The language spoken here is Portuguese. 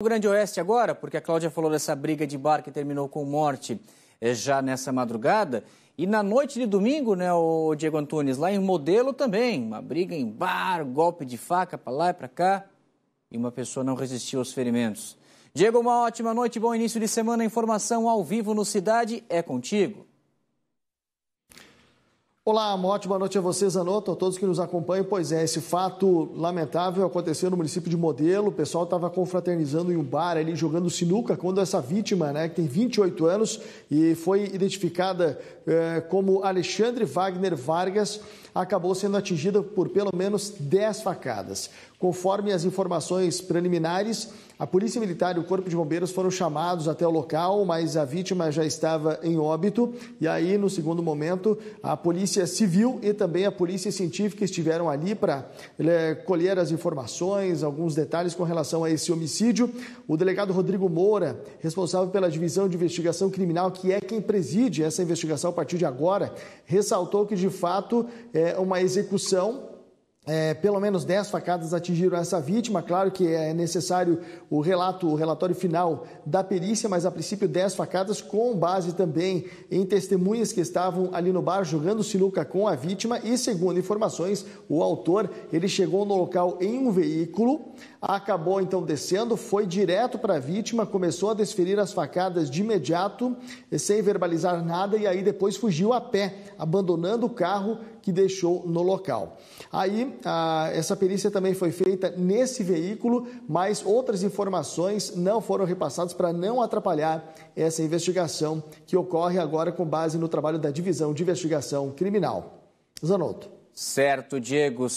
O Grande Oeste agora, porque a Cláudia falou dessa briga de bar que terminou com morte eh, já nessa madrugada. E na noite de domingo, né, o Diego Antunes, lá em Modelo também, uma briga em bar, golpe de faca para lá e para cá, e uma pessoa não resistiu aos ferimentos. Diego, uma ótima noite, bom início de semana. Informação ao vivo no Cidade é contigo. Olá, uma ótima noite a vocês, Anoto, a todos que nos acompanham. Pois é, esse fato lamentável aconteceu no município de Modelo. O pessoal estava confraternizando em um bar ali, jogando sinuca, quando essa vítima, né, que tem 28 anos e foi identificada eh, como Alexandre Wagner Vargas, acabou sendo atingida por pelo menos 10 facadas. Conforme as informações preliminares, a Polícia Militar e o Corpo de Bombeiros foram chamados até o local, mas a vítima já estava em óbito. E aí, no segundo momento, a Polícia Civil e também a Polícia Científica estiveram ali para é, eh, colher as informações, alguns detalhes com relação a esse homicídio. O delegado Rodrigo Moura, responsável pela Divisão de Investigação Criminal, que é quem preside essa investigação a partir de agora, ressaltou que, de fato, é uma execução é, pelo menos 10 facadas atingiram essa vítima. Claro que é necessário o relato, o relatório final da perícia, mas a princípio 10 facadas, com base também em testemunhas que estavam ali no bar jogando sinuca com a vítima. E segundo informações, o autor ele chegou no local em um veículo, acabou então descendo, foi direto para a vítima, começou a desferir as facadas de imediato, sem verbalizar nada, e aí depois fugiu a pé, abandonando o carro que deixou no local. Aí, a, essa perícia também foi feita nesse veículo, mas outras informações não foram repassadas para não atrapalhar essa investigação que ocorre agora com base no trabalho da Divisão de Investigação Criminal. Zanotto. Certo, Diego.